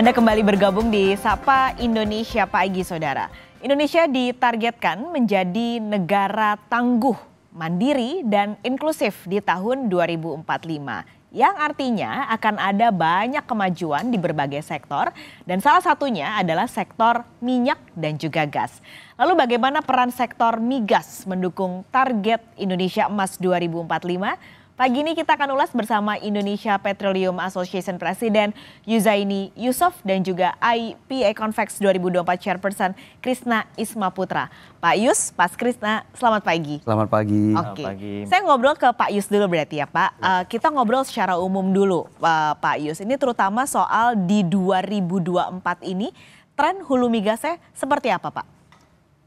Anda kembali bergabung di Sapa Indonesia Pagi Saudara. Indonesia ditargetkan menjadi negara tangguh, mandiri dan inklusif di tahun 2045 yang artinya akan ada banyak kemajuan di berbagai sektor dan salah satunya adalah sektor minyak dan juga gas. Lalu bagaimana peran sektor migas mendukung target Indonesia Emas 2045? Pagi ini kita akan ulas bersama Indonesia Petroleum Association Presiden Yuzaini Yusof dan juga IPA Convex 2024 Chairperson Krisna Isma Putra. Pak Yus, Pak Krisna, selamat pagi. Selamat pagi. Oke. Okay. Saya ngobrol ke Pak Yus dulu berarti ya Pak. Ya. Uh, kita ngobrol secara umum dulu uh, Pak Yus. Ini terutama soal di 2024 ini tren hulu migasnya seperti apa Pak?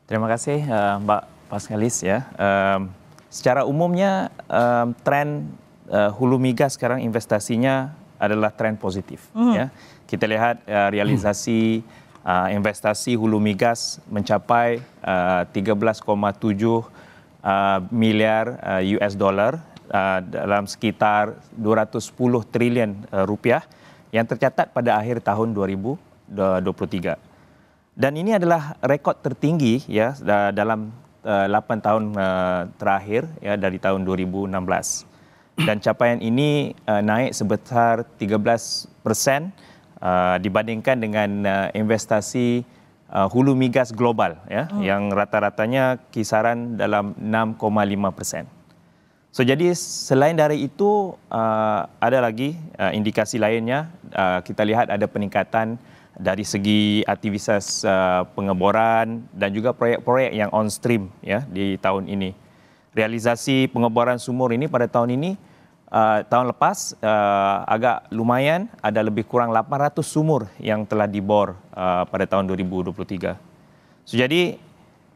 Terima kasih uh, Mbak Paskalis ya. Uh, secara umumnya um, tren uh, hulu migas sekarang investasinya adalah tren positif. Mm. Ya. Kita lihat uh, realisasi mm. uh, investasi hulu migas mencapai uh, 13,7 uh, miliar uh, US dollar uh, dalam sekitar 210 triliun uh, rupiah yang tercatat pada akhir tahun 2023. Dan ini adalah rekod tertinggi ya dalam uh, eh, 8 tahun uh, terakhir ya dari tahun 2016. Dan capaian ini uh, naik sebesar 13% uh, dibandingkan dengan uh, investasi uh, hulu migas global ya oh. yang rata-ratanya kisaran dalam 6.5%. So jadi selain dari itu uh, ada lagi uh, indikasi lainnya uh, kita lihat ada peningkatan dari segi aktivitas uh, pengeboran dan juga proyek-proyek yang on stream ya di tahun ini. Realisasi pengeboran sumur ini pada tahun ini uh, tahun lepas uh, agak lumayan ada lebih kurang 800 sumur yang telah dibor uh, pada tahun 2023. So jadi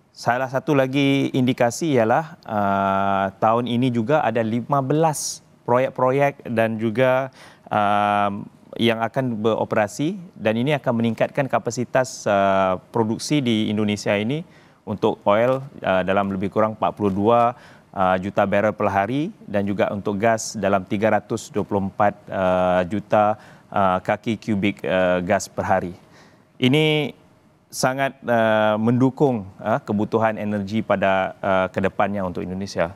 salah satu lagi indikasi ialah uh, tahun ini juga ada 15 proyek-proyek dan juga uh, yang akan beroperasi dan ini akan meningkatkan kapasitas uh, produksi di Indonesia ini untuk oil uh, dalam lebih kurang 42 uh, juta barrel per hari dan juga untuk gas dalam 324 uh, juta uh, kaki kubik uh, gas per hari. Ini sangat uh, mendukung uh, kebutuhan energi pada uh, kedepannya untuk Indonesia.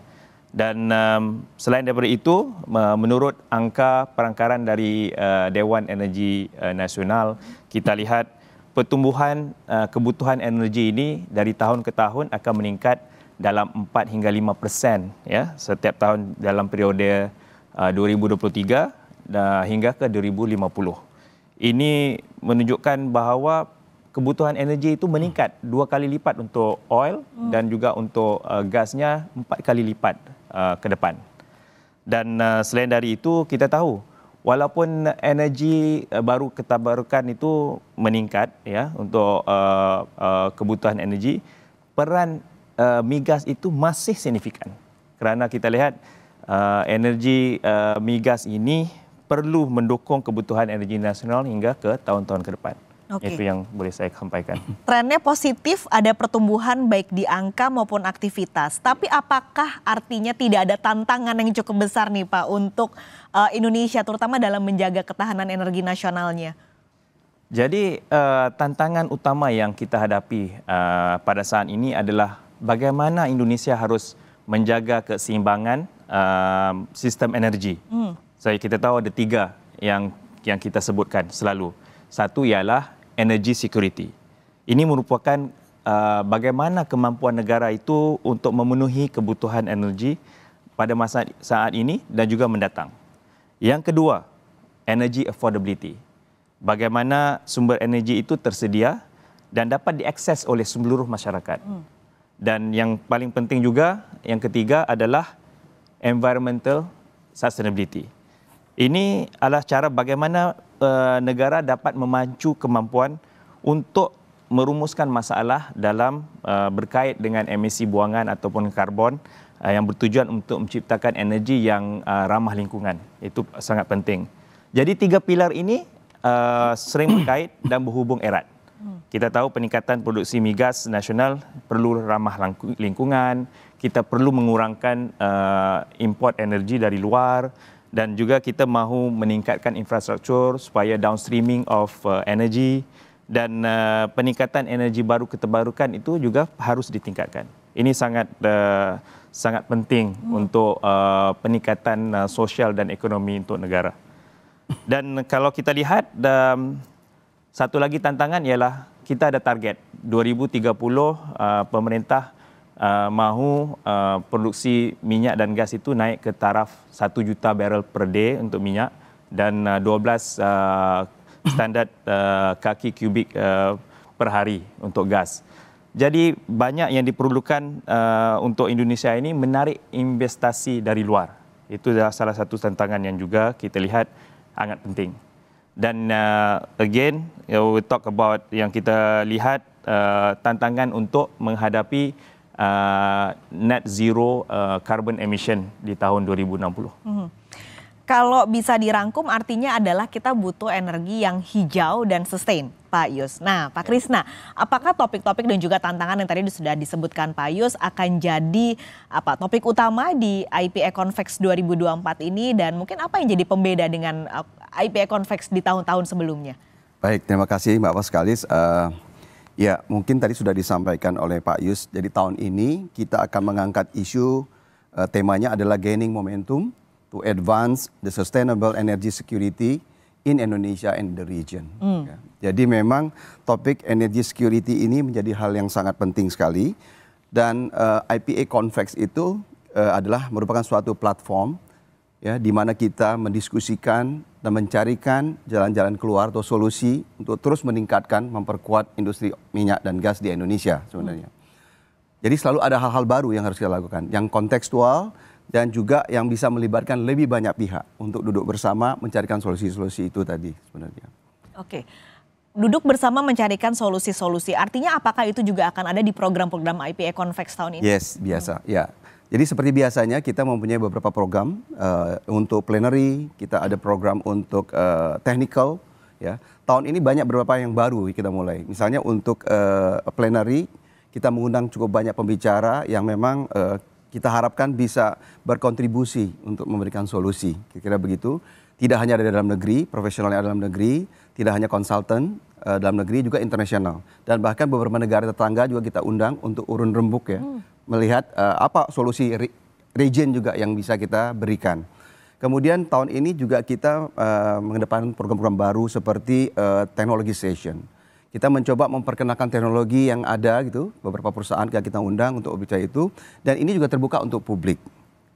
dan um, selain daripada itu uh, menurut angka perangkaran dari uh, Dewan Energi uh, Nasional kita lihat pertumbuhan uh, kebutuhan energi ini dari tahun ke tahun akan meningkat dalam 4 hingga 5% ya setiap tahun dalam periode uh, 2023 dan uh, hingga ke 2050. Ini menunjukkan bahawa kebutuhan energi itu meningkat dua kali lipat untuk oil dan juga untuk uh, gasnya empat kali lipat. Uh, ke depan. Dan uh, selain dari itu kita tahu walaupun energi uh, baru ketabarukan itu meningkat ya untuk uh, uh, kebutuhan energi peran uh, migas itu masih signifikan. Kerana kita lihat uh, energi uh, migas ini perlu mendukung kebutuhan energi nasional hingga ke tahun-tahun ke depan. Okay. Itu yang boleh saya sampaikan. Trennya positif, ada pertumbuhan baik di angka maupun aktivitas. Tapi apakah artinya tidak ada tantangan yang cukup besar nih Pak untuk uh, Indonesia terutama dalam menjaga ketahanan energi nasionalnya? Jadi uh, tantangan utama yang kita hadapi uh, pada saat ini adalah bagaimana Indonesia harus menjaga keseimbangan uh, sistem energi. Hmm. Saya so, kita tahu ada tiga yang yang kita sebutkan selalu. Satu ialah energy security. Ini merupakan uh, bagaimana kemampuan negara itu untuk memenuhi kebutuhan energi pada masa saat ini dan juga mendatang. Yang kedua, energy affordability. Bagaimana sumber energi itu tersedia dan dapat diakses oleh seluruh masyarakat. Hmm. Dan yang paling penting juga, yang ketiga adalah environmental sustainability. Ini adalah cara bagaimana Eh, negara dapat memacu kemampuan untuk merumuskan masalah dalam uh, berkait dengan emisi buangan ataupun karbon uh, yang bertujuan untuk menciptakan energi yang uh, ramah lingkungan. Itu sangat penting. Jadi tiga pilar ini uh, sering berkait dan berhubung erat. Kita tahu peningkatan produksi migas nasional perlu ramah lingkungan, kita perlu mengurangkan uh, import energi dari luar, dan juga kita mahu meningkatkan infrastruktur supaya downstreaming of uh, energy dan uh, peningkatan energi baru keterbarukan itu juga harus ditingkatkan. Ini sangat uh, sangat penting hmm. untuk uh, peningkatan uh, sosial dan ekonomi untuk negara. Dan kalau kita lihat um, satu lagi tantangan ialah kita ada target 2030 uh, pemerintah Uh, mahu uh, produksi minyak dan gas itu naik ke taraf 1 juta barrel per day untuk minyak dan uh, 12 uh, standard uh, kaki kubik uh, per hari untuk gas. Jadi banyak yang diperlukan uh, untuk Indonesia ini menarik investasi dari luar. Itu adalah salah satu tantangan yang juga kita lihat sangat penting. Dan uh, again, we talk about yang kita lihat uh, tantangan untuk menghadapi uh, net zero uh, carbon emission di tahun 2060. Hmm. Kalau bisa dirangkum artinya adalah kita butuh energi yang hijau dan sustain, Pak Yus. Nah, Pak ya. Krisna, apakah topik-topik dan juga tantangan yang tadi sudah disebutkan Pak Yus akan jadi apa topik utama di IPE Convex 2024 ini dan mungkin apa yang jadi pembeda dengan uh, IPA Convex di tahun-tahun sebelumnya? Baik, terima kasih Mbak Paskalis. Uh, Ya, mungkin tadi sudah disampaikan oleh Pak Yus. Jadi tahun ini kita akan mengangkat isu uh, temanya adalah gaining momentum to advance the sustainable energy security in Indonesia and the region. Mm. Ya. Jadi memang topik energy security ini menjadi hal yang sangat penting sekali dan uh, eh, IPA Convex itu uh, adalah merupakan suatu platform ya di mana kita mendiskusikan dan mencarikan jalan-jalan keluar atau solusi untuk terus meningkatkan, memperkuat industri minyak dan gas di Indonesia sebenarnya. Hmm. Jadi selalu ada hal-hal baru yang harus kita lakukan, yang kontekstual dan juga yang bisa melibatkan lebih banyak pihak untuk duduk bersama mencarikan solusi-solusi itu tadi sebenarnya. Oke. Duduk bersama mencarikan solusi-solusi. Artinya apakah itu juga akan ada di program-program IPA e Convex tahun ini? Yes, biasa. Hmm. Ya, jadi seperti biasanya kita mempunyai beberapa program uh, untuk plenary, kita ada program untuk uh, technical ya. Tahun ini banyak beberapa yang baru kita mulai. Misalnya untuk uh, plenary kita mengundang cukup banyak pembicara yang memang uh, kita harapkan bisa berkontribusi untuk memberikan solusi. Kira-kira begitu. Tidak hanya ada dalam negeri, profesionalnya dalam negeri, tidak hanya konsultan uh, dalam negeri juga internasional dan bahkan beberapa negara tetangga juga kita undang untuk urun rembuk ya hmm. melihat uh, apa solusi region juga yang bisa kita berikan. Kemudian tahun ini juga kita uh, mengedepankan program-program baru seperti uh, technology station. Kita mencoba memperkenalkan teknologi yang ada gitu beberapa perusahaan kita undang untuk bicara itu dan ini juga terbuka untuk publik.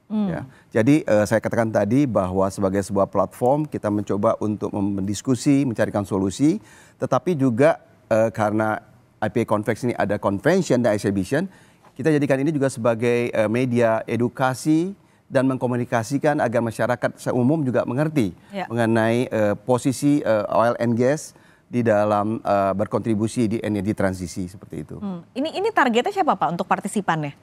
Hmm. Ya. Jadi uh, saya katakan tadi bahwa sebagai sebuah platform kita mencoba untuk mendiskusi, mencarikan solusi, tetapi juga uh, karena IPA Convex ini ada convention dan exhibition, kita jadikan ini juga sebagai uh, media edukasi dan mengkomunikasikan agar masyarakat seumum juga mengerti ya. mengenai uh, posisi uh, oil and gas di dalam uh, berkontribusi di energi transisi seperti itu. Hmm. Ini ini targetnya siapa Pak untuk partisipannya?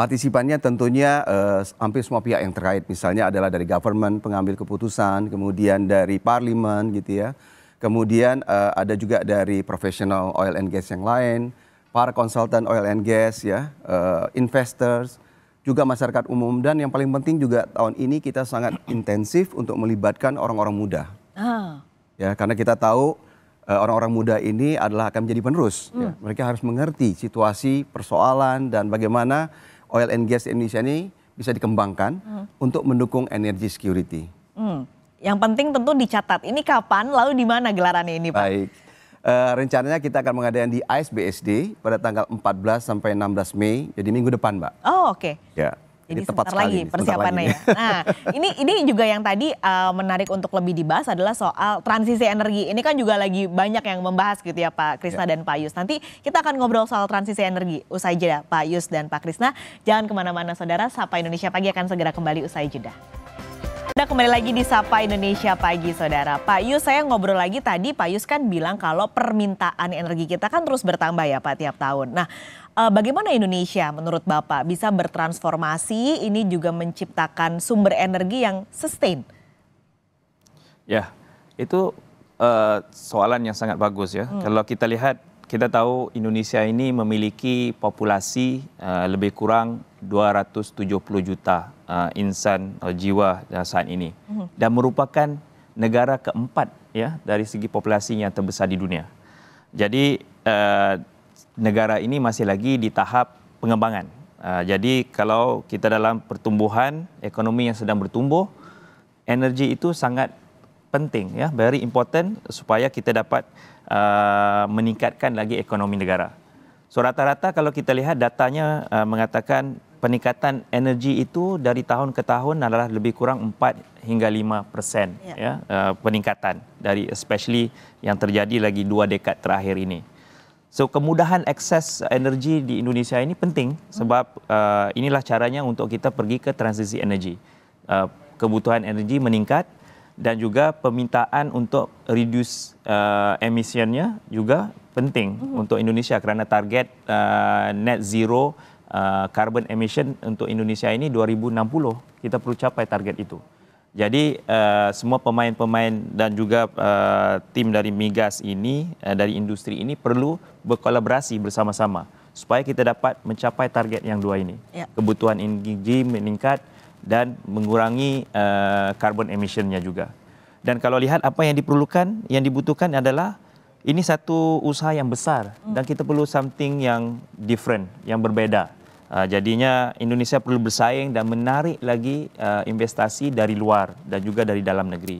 Partisipannya tentunya uh, hampir semua pihak yang terkait, misalnya adalah dari government, pengambil keputusan, kemudian dari parlemen gitu ya. Kemudian uh, ada juga dari profesional oil and gas yang lain, para konsultan oil and gas ya, uh, investors, juga masyarakat umum dan yang paling penting juga tahun ini kita sangat intensif untuk melibatkan orang-orang muda. Ah. Ya, karena kita tahu orang-orang muda ini adalah akan menjadi penerus. Hmm. Ya. Mereka harus mengerti situasi, persoalan, dan bagaimana oil and gas Indonesia ini bisa dikembangkan hmm. untuk mendukung energy security. Hmm. Yang penting tentu dicatat ini kapan lalu di mana gelarannya ini Pak? Baik. Uh, rencananya kita akan mengadakan di ISBSD pada tanggal 14 sampai 16 Mei, jadi minggu depan, Mbak. Oh, oke. Okay. Ya. Jadi, sebentar lagi persiapannya ya. Nah, ini ini juga yang tadi uh, menarik untuk lebih dibahas adalah soal transisi energi. Ini kan juga lagi banyak yang membahas gitu ya Pak Krisna ya. dan Pak Yus. Nanti kita akan ngobrol soal transisi energi usai jeda Pak Yus dan Pak Krisna. Jangan kemana-mana saudara, Sapa Indonesia Pagi akan segera kembali usai jeda kembali lagi di Sapa Indonesia Pagi, Saudara. Pak Yus, saya ngobrol lagi tadi, Pak Yus kan bilang kalau permintaan energi kita kan terus bertambah ya Pak tiap tahun. Nah, eh, bagaimana Indonesia menurut Bapak bisa bertransformasi ini juga menciptakan sumber energi yang sustain? Ya, itu uh, soalan yang sangat bagus ya. Hmm. Kalau kita lihat kita tahu Indonesia ini memiliki populasi uh, lebih kurang 270 juta uh, insan uh, jiwa saat ini mm-hmm. dan merupakan negara keempat ya dari segi populasi yang terbesar di dunia. Jadi uh, negara ini masih lagi di tahap pengembangan. Uh, jadi kalau kita dalam pertumbuhan ekonomi yang sedang bertumbuh, energi itu sangat penting ya very important supaya kita dapat uh, meningkatkan lagi ekonomi negara. So rata-rata kalau kita lihat datanya uh, mengatakan peningkatan energi itu dari tahun ke tahun adalah lebih kurang 4 hingga 5% ya, ya uh, peningkatan dari especially yang terjadi lagi 2 dekad terakhir ini. So kemudahan akses energi di Indonesia ini penting sebab uh, inilah caranya untuk kita pergi ke transisi energi. Uh, kebutuhan energi meningkat dan juga permintaan untuk reduce uh, emissionnya juga penting mhm. untuk Indonesia kerana target uh, net zero uh, carbon emission untuk Indonesia ini 2060 kita perlu capai target itu. Jadi uh, semua pemain-pemain dan juga uh, tim dari migas ini uh, dari industri ini perlu berkolaborasi bersama-sama supaya kita dapat mencapai target yang dua ini. Ya. Kebutuhan energi meningkat, dan mengurangi uh, eh, emisinya juga. Dan kalau lihat apa yang diperlukan, yang dibutuhkan adalah ini satu usaha yang besar dan kita perlu something yang different, yang berbeda. Uh, jadinya Indonesia perlu bersaing dan menarik lagi uh, investasi dari luar dan juga dari dalam negeri.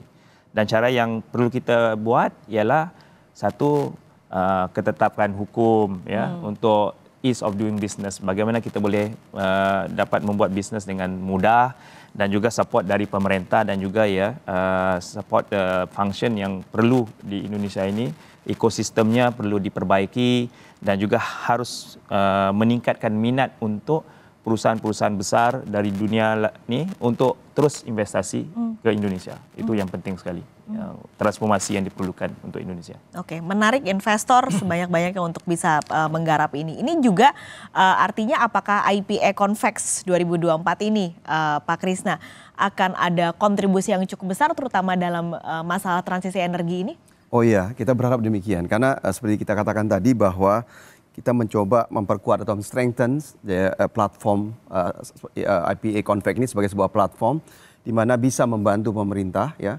Dan cara yang perlu kita buat ialah satu uh, ketetapan hukum ya hmm. untuk ease of doing business. Bagaimana kita boleh uh, dapat membuat bisnes dengan mudah dan juga support dari pemerintah dan juga ya uh, support uh, function yang perlu di Indonesia ini ekosistemnya perlu diperbaiki dan juga harus uh, meningkatkan minat untuk perusahaan-perusahaan besar dari dunia ni untuk terus investasi hmm. ke Indonesia. Itu hmm. yang penting sekali. Ya, transformasi yang diperlukan untuk Indonesia. Oke, okay. menarik investor sebanyak-banyaknya untuk bisa uh, menggarap ini. Ini juga uh, artinya apakah IPE Convex 2024 ini, uh, Pak Krisna, akan ada kontribusi yang cukup besar terutama dalam uh, masalah transisi energi ini? Oh iya, kita berharap demikian karena uh, seperti kita katakan tadi bahwa kita mencoba memperkuat atau strengthen ya, platform uh, IPA e Convex ini sebagai sebuah platform di mana bisa membantu pemerintah ya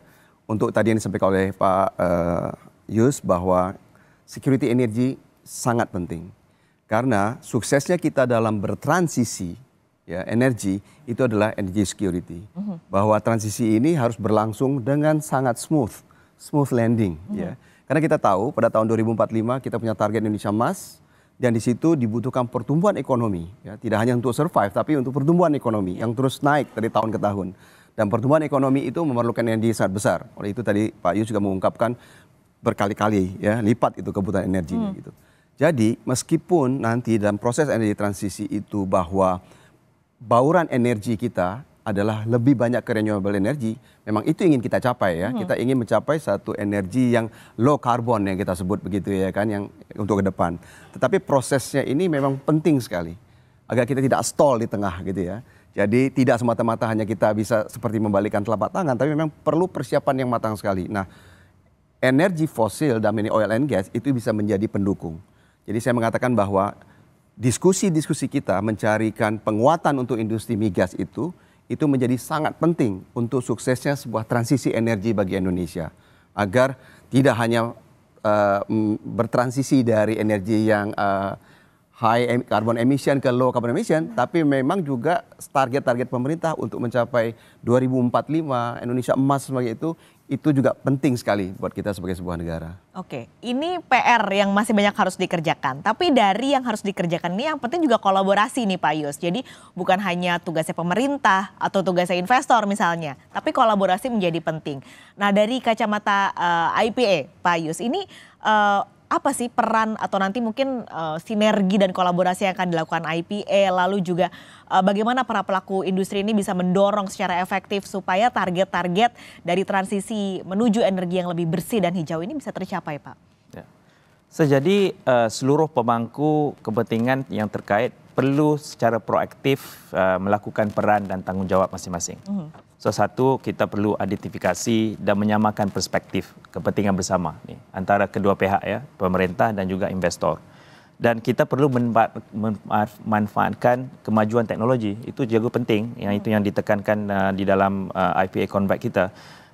untuk tadi yang disampaikan oleh Pak uh, Yus bahwa security energy sangat penting. Karena suksesnya kita dalam bertransisi ya energi itu adalah energy security. Uh mhm. -huh. Bahwa transisi ini harus berlangsung dengan sangat smooth, smooth landing uh mhm. -huh. ya. Karena kita tahu pada tahun 2045 kita punya target Indonesia Emas dan di situ dibutuhkan pertumbuhan ekonomi ya, tidak hanya untuk survive tapi untuk pertumbuhan ekonomi yang terus naik dari tahun ke tahun. Dan pertumbuhan ekonomi itu memerlukan energi sangat besar. Oleh itu tadi Pak Yus juga mengungkapkan berkali-kali ya lipat itu kebutuhan energinya hmm. gitu. Jadi meskipun nanti dalam proses energi transisi itu bahwa bauran energi kita adalah lebih banyak ke renewable energy, memang itu ingin kita capai ya. Hmm. Kita ingin mencapai satu energi yang low carbon yang kita sebut begitu ya kan yang untuk ke depan. Tetapi prosesnya ini memang penting sekali agar kita tidak stall di tengah gitu ya. Jadi tidak semata-mata hanya kita bisa seperti membalikkan telapak tangan, tapi memang perlu persiapan yang matang sekali. Nah, energi fosil dan ini oil and gas itu bisa menjadi pendukung. Jadi saya mengatakan bahwa diskusi-diskusi kita mencarikan penguatan untuk industri migas itu itu menjadi sangat penting untuk suksesnya sebuah transisi energi bagi Indonesia agar tidak hanya uh, bertransisi dari energi yang uh, high em carbon emission ke low carbon emission, hmm. tapi memang juga target-target pemerintah untuk mencapai 2045 Indonesia emas sebagai itu itu juga penting sekali buat kita sebagai sebuah negara. Oke, ini PR yang masih banyak harus dikerjakan. Tapi dari yang harus dikerjakan ini yang penting juga kolaborasi nih Pak Yus. Jadi bukan hanya tugasnya pemerintah atau tugasnya investor misalnya, tapi kolaborasi menjadi penting. Nah dari kacamata uh, eh, IPA Pak Yus ini uh, apa sih peran atau nanti mungkin uh, sinergi dan kolaborasi yang akan dilakukan IPA lalu juga uh, bagaimana para pelaku industri ini bisa mendorong secara efektif supaya target-target dari transisi menuju energi yang lebih bersih dan hijau ini bisa tercapai Pak? Ya. Sejadi uh, seluruh pemangku kepentingan yang terkait perlu secara proaktif uh, melakukan peran dan tanggungjawab masing-masing. Uh-huh. So satu kita perlu identifikasi dan menyamakan perspektif kepentingan bersama ni antara kedua pihak ya, pemerintah dan juga investor. Dan kita perlu memanfaatkan kemajuan teknologi itu juga penting yang mhm. itu yang ditekankan uh, di dalam uh, IPA Convert kita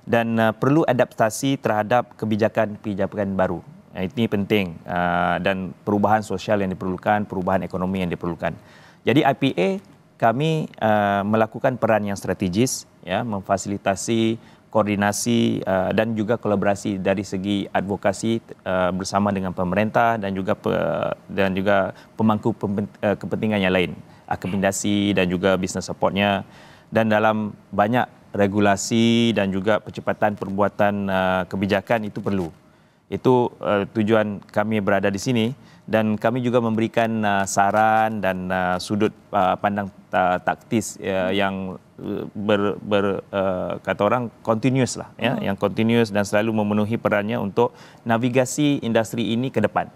dan uh, perlu adaptasi terhadap kebijakan kebijakan baru Nah, ini penting uh, dan perubahan sosial yang diperlukan, perubahan ekonomi yang diperlukan. Jadi IPA kami uh, melakukan peran yang strategis, ya, memfasilitasi koordinasi uh, dan juga kolaborasi dari segi advokasi uh, bersama dengan pemerintah dan juga pe, dan juga pemangku pem, uh, kepentingan yang lain, akomodasi dan juga business supportnya dan dalam banyak regulasi dan juga percepatan perbuatan uh, kebijakan itu perlu. itu uh, tujuan kami berada di sini dan kami juga memberikan uh, saran dan uh, sudut uh, pandang uh, taktis uh, yang ber, ber uh, kata orang continuous lah ya hmm. yang continuous dan selalu memenuhi perannya untuk navigasi industri ini ke depan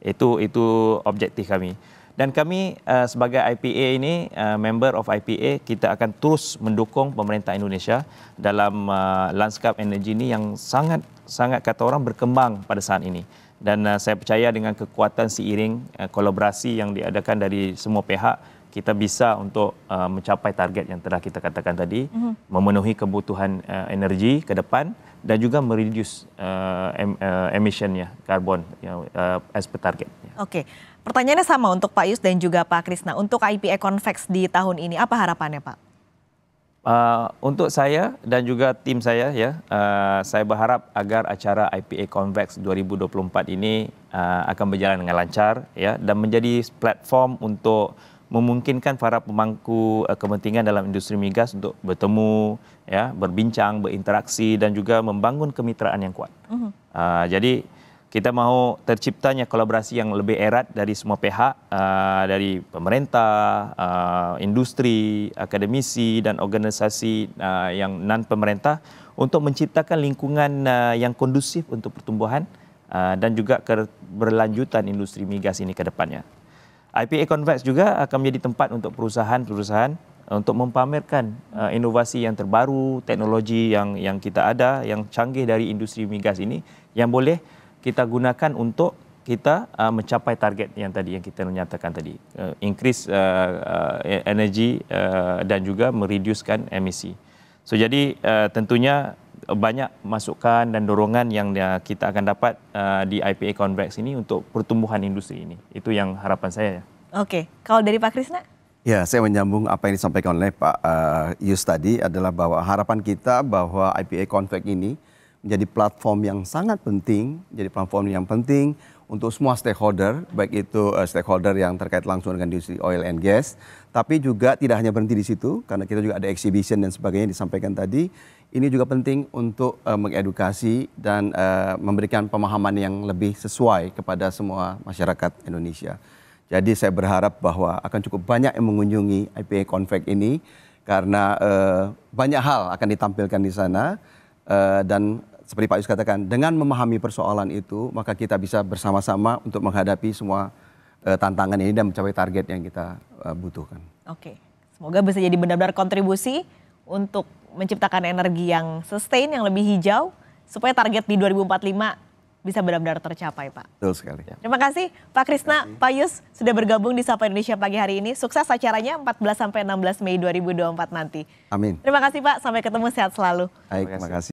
itu itu objektif kami dan kami uh, sebagai IPA ini, uh, member of IPA, kita akan terus mendukung pemerintah Indonesia dalam uh, landscape energi ini yang sangat sangat kata orang berkembang pada saat ini. Dan uh, saya percaya dengan kekuatan seiring uh, kolaborasi yang diadakan dari semua pihak, kita bisa untuk uh, mencapai target yang telah kita katakan tadi, uh-huh. memenuhi kebutuhan uh, energi ke depan dan juga mereduce uh, em, uh, emissionnya karbon you know, uh, as per target. Okay. Pertanyaannya sama untuk Pak Yus dan juga Pak Krisna. Untuk IPA Convex di tahun ini, apa harapannya Pak? Uh, untuk saya dan juga tim saya ya, uh, saya berharap agar acara IPA Convex 2024 ini uh, akan berjalan dengan lancar ya dan menjadi platform untuk memungkinkan para pemangku uh, kepentingan dalam industri migas untuk bertemu ya, berbincang, berinteraksi dan juga membangun kemitraan yang kuat. Uh -huh. uh, jadi kita mahu terciptanya kolaborasi yang lebih erat dari semua pihak uh, dari pemerintah, uh, industri, akademisi dan organisasi uh, yang non pemerintah untuk menciptakan lingkungan uh, yang kondusif untuk pertumbuhan uh, dan juga keberlanjutan industri migas ini ke depannya. IPA Convex juga akan menjadi tempat untuk perusahaan-perusahaan untuk mempamerkan uh, inovasi yang terbaru, teknologi yang yang kita ada yang canggih dari industri migas ini yang boleh kita gunakan untuk kita uh, mencapai target yang tadi yang kita nyatakan tadi uh, increase uh, uh, e-, energy uh, dan juga mereduskan emisi. So jadi uh, tentunya banyak masukan dan dorongan yang uh, kita akan dapat uh, di IPA Convex ini untuk pertumbuhan industri ini. Itu yang harapan saya ya. Oke, okay. kalau dari Pak Krisna? Ya, saya menyambung apa yang disampaikan oleh Pak uh, Yus tadi adalah bahwa harapan kita bahwa IPA Convex ini menjadi platform yang sangat penting, jadi platform yang penting untuk semua stakeholder, baik itu uh, stakeholder yang terkait langsung dengan industri oil and gas, tapi juga tidak hanya berhenti di situ, karena kita juga ada exhibition dan sebagainya yang disampaikan tadi. Ini juga penting untuk uh, mengedukasi dan uh, memberikan pemahaman yang lebih sesuai kepada semua masyarakat Indonesia. Jadi saya berharap bahwa akan cukup banyak yang mengunjungi IPA Convex ini karena uh, banyak hal akan ditampilkan di sana uh, dan seperti Pak Yus katakan, dengan memahami persoalan itu, maka kita bisa bersama-sama untuk menghadapi semua uh, tantangan ini dan mencapai target yang kita uh, butuhkan. Oke, semoga bisa jadi benar-benar kontribusi untuk menciptakan energi yang sustain, yang lebih hijau, supaya target di 2045 bisa benar-benar tercapai Pak. Betul sekali. Ya. Terima kasih Pak Krisna, Pak Yus sudah bergabung di Sapa Indonesia pagi hari ini. Sukses acaranya 14 sampai 16 Mei 2024 nanti. Amin. Terima kasih Pak, sampai ketemu sehat selalu. Baik, terima kasih.